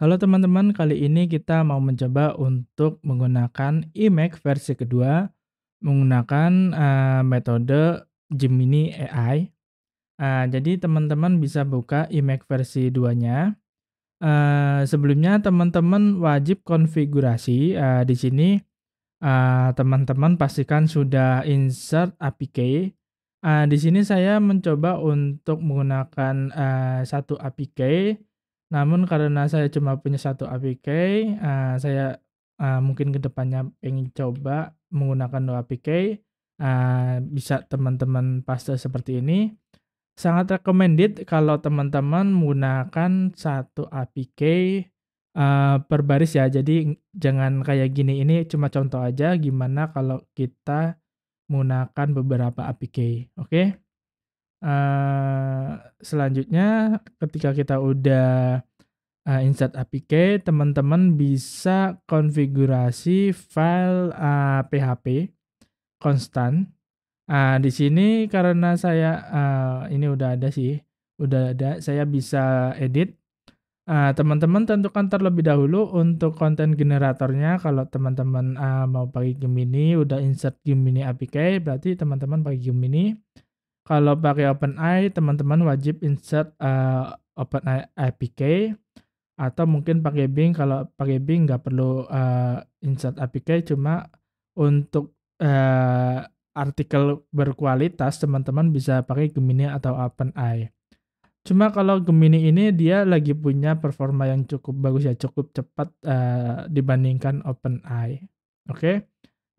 Halo teman-teman, kali ini kita mau mencoba untuk menggunakan iMac versi kedua menggunakan uh, metode Gemini AI. Uh, eh, jadi teman-teman bisa buka iMac versi 2-nya. Uh, eh, sebelumnya teman-teman wajib konfigurasi di sini teman-teman pastikan sudah insert APK. di sini saya mencoba untuk menggunakan satu APK namun karena saya cuma punya satu APK, uh, eh, saya, uh, mungkin kedepannya ingin coba menggunakan dua APK, uh, eh, bisa teman-teman paste seperti ini, sangat recommended kalau teman-teman menggunakan satu APK, uh, per baris ya. Jadi jangan kayak gini, ini cuma contoh aja gimana kalau kita menggunakan beberapa APK, oke? uh, selanjutnya ketika kita udah, uh, insert APK, teman-teman bisa konfigurasi file, uh, eh, PHP konstan. uh, di sini karena saya, uh, ini udah ada sih, udah ada, saya bisa edit. teman teman-teman tentukan terlebih dahulu untuk konten generatornya kalau teman-teman, uh, mau pakai Gemini, udah insert Gemini APK berarti teman-teman pakai Gemini. Kalau pakai OpenAI, teman-teman wajib insert uh, OpenAI APK atau mungkin pakai Bing. Kalau pakai Bing nggak perlu uh, insert APK, cuma untuk uh, artikel berkualitas teman-teman bisa pakai Gemini atau OpenAI. Cuma kalau Gemini ini dia lagi punya performa yang cukup bagus ya, cukup cepat uh, dibandingkan OpenAI. Oke. Okay?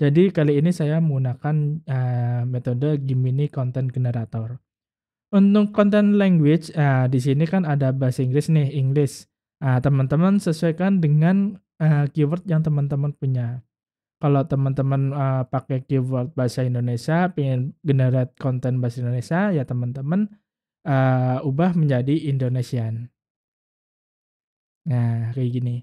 Jadi kali ini saya menggunakan uh, metode Gemini Content Generator. Untuk content language, uh, di sini kan ada bahasa Inggris nih, Inggris. Uh, eh, teman-teman sesuaikan dengan uh, keyword yang teman-teman punya. Kalau teman-teman uh, pakai keyword bahasa Indonesia, pengen generate konten bahasa Indonesia, ya teman-teman uh, ubah menjadi Indonesian. Nah, kayak gini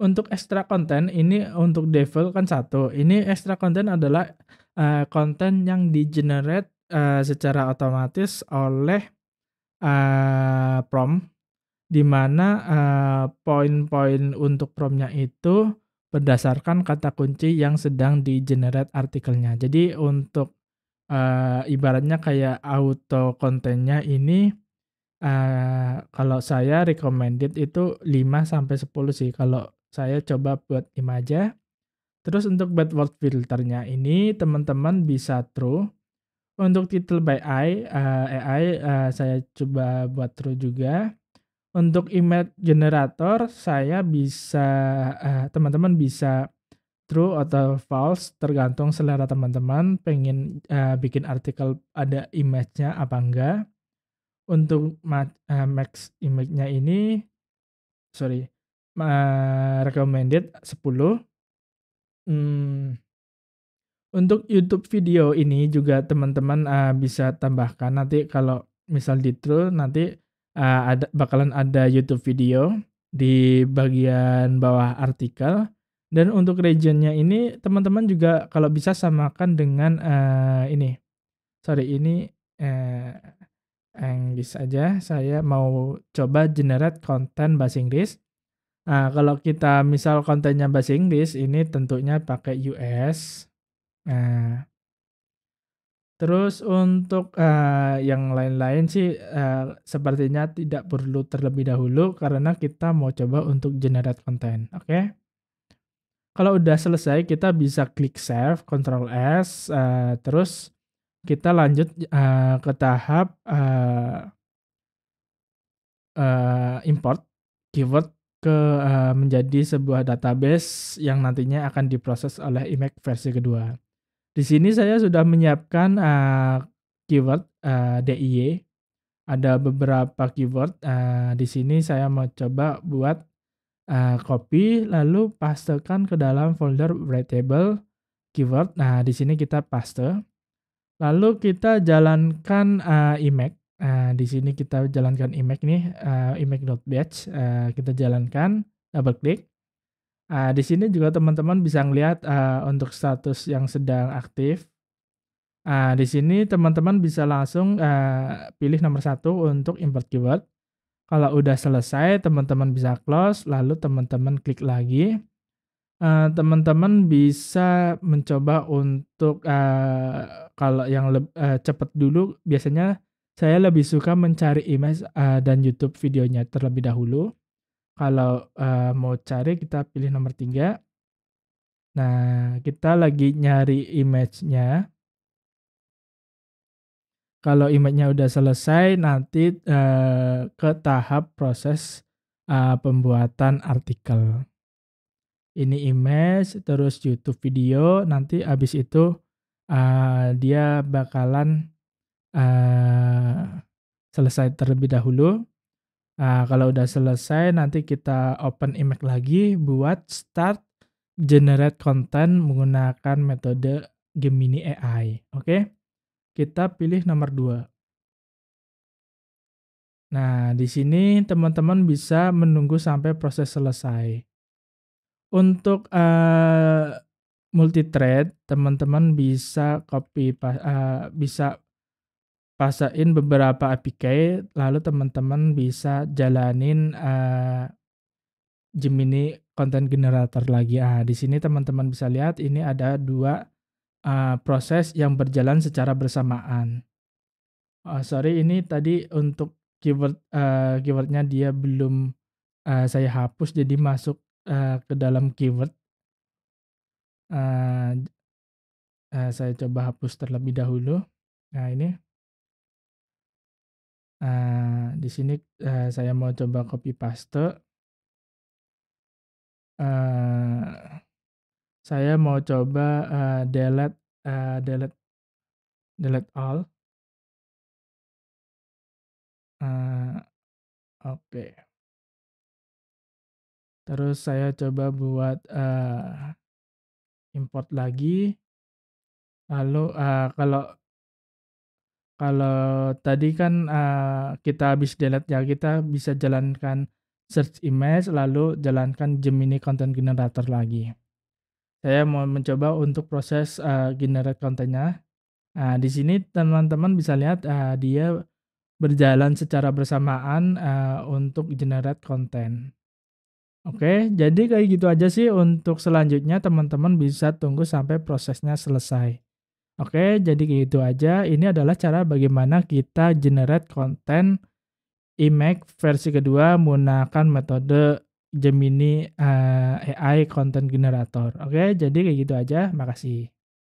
untuk ekstra konten ini untuk devil kan satu. Ini ekstra konten adalah uh, eh, konten yang di generate uh, eh, secara otomatis oleh uh, eh, prom di mana uh, poin-poin untuk promnya itu berdasarkan kata kunci yang sedang di generate artikelnya. Jadi untuk uh, ibaratnya kayak auto kontennya ini uh, kalau saya recommended itu 5 sampai 10 sih kalau saya coba buat image, Terus untuk bad word filternya ini teman-teman bisa true. Untuk title by AI, uh, eh, AI uh, eh, saya coba buat true juga. Untuk image generator saya bisa eh, teman-teman uh, bisa true atau false tergantung selera teman-teman pengen uh, bikin artikel ada image-nya apa enggak. Untuk uh, max image-nya ini sorry recommended 10. Hmm, untuk YouTube video ini juga teman-teman uh, bisa tambahkan nanti kalau misal di True nanti uh, ada bakalan ada YouTube video di bagian bawah artikel dan untuk regionnya ini teman-teman juga kalau bisa samakan dengan uh, ini sorry ini uh, English aja saya mau coba generate konten bahasa Inggris Nah, kalau kita misal kontennya bahasa Inggris, ini tentunya pakai US. Nah, terus untuk uh, yang lain-lain sih uh, sepertinya tidak perlu terlebih dahulu karena kita mau coba untuk generate konten, oke? Okay? Kalau udah selesai, kita bisa klik save, Control S, uh, terus kita lanjut uh, ke tahap uh, uh, import keyword ke uh, menjadi sebuah database yang nantinya akan diproses oleh IMAC versi kedua. Di sini saya sudah menyiapkan uh, keyword uh, eh, DIY. Ada beberapa keyword. Uh, di sini saya mau coba buat uh, copy lalu pastekan ke dalam folder table keyword. Nah, di sini kita paste. Lalu kita jalankan uh, IMAC. Eh, di sini kita jalankan image nih, uh, image.batch, uh, kita jalankan, double klik. Uh, di sini juga teman-teman bisa melihat uh, untuk status yang sedang aktif. Uh, di sini teman-teman bisa langsung uh, pilih nomor satu untuk import keyword. Kalau udah selesai, teman-teman bisa close, lalu teman-teman klik lagi. Teman-teman uh, bisa mencoba untuk uh, kalau yang uh, cepat dulu biasanya saya lebih suka mencari image uh, dan YouTube videonya terlebih dahulu. Kalau, uh, mau cari kita pilih nomor 3. Nah, kita lagi nyari image-nya. Kalau image-nya udah selesai nanti, uh, ke tahap proses, uh, pembuatan artikel. Ini image, terus YouTube video, nanti habis itu, uh, dia bakalan Eh, selesai terlebih dahulu. Uh, kalau udah selesai, nanti kita open image lagi buat start generate content menggunakan metode Gemini AI. Oke, kita pilih nomor 2. Nah, di sini teman-teman bisa menunggu sampai proses selesai. Untuk uh, eh, multi thread, teman-teman bisa copy uh, bisa pasain beberapa APK lalu teman-teman bisa jalanin uh, eh, Gemini content generator lagi. Ah, di sini teman-teman bisa lihat ini ada dua uh, proses yang berjalan secara bersamaan. Uh, sorry, ini tadi untuk keyword uh, keywordnya dia belum uh, saya hapus, jadi masuk uh, ke dalam keyword. Uh, uh, saya coba hapus terlebih dahulu. Nah ini nah di sini, uh, saya mau coba copy paste. Uh, saya mau coba, uh, delete, uh, delete delete all. Uh, oke. Terus saya coba buat, uh, import lagi. Lalu, uh, kalau kalau tadi kan, uh, kita habis delete ya, kita bisa jalankan search image, lalu jalankan Gemini Content Generator lagi. Saya mau mencoba untuk proses, uh, generate kontennya. Nah, di sini teman-teman bisa lihat, uh, dia berjalan secara bersamaan, uh, untuk generate konten. Oke, jadi kayak gitu aja sih untuk selanjutnya teman-teman bisa tunggu sampai prosesnya selesai. Oke, jadi gitu aja. Ini adalah cara bagaimana kita generate konten image versi kedua menggunakan metode Gemini uh, eh, AI Content Generator. Oke, jadi kayak gitu aja. Makasih.